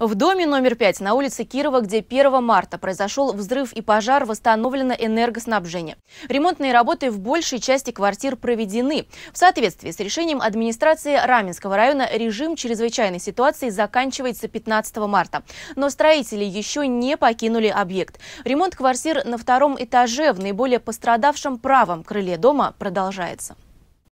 В доме номер 5 на улице Кирова, где 1 марта произошел взрыв и пожар, восстановлено энергоснабжение. Ремонтные работы в большей части квартир проведены. В соответствии с решением администрации Раменского района режим чрезвычайной ситуации заканчивается 15 марта. Но строители еще не покинули объект. Ремонт квартир на втором этаже в наиболее пострадавшем правом крыле дома продолжается.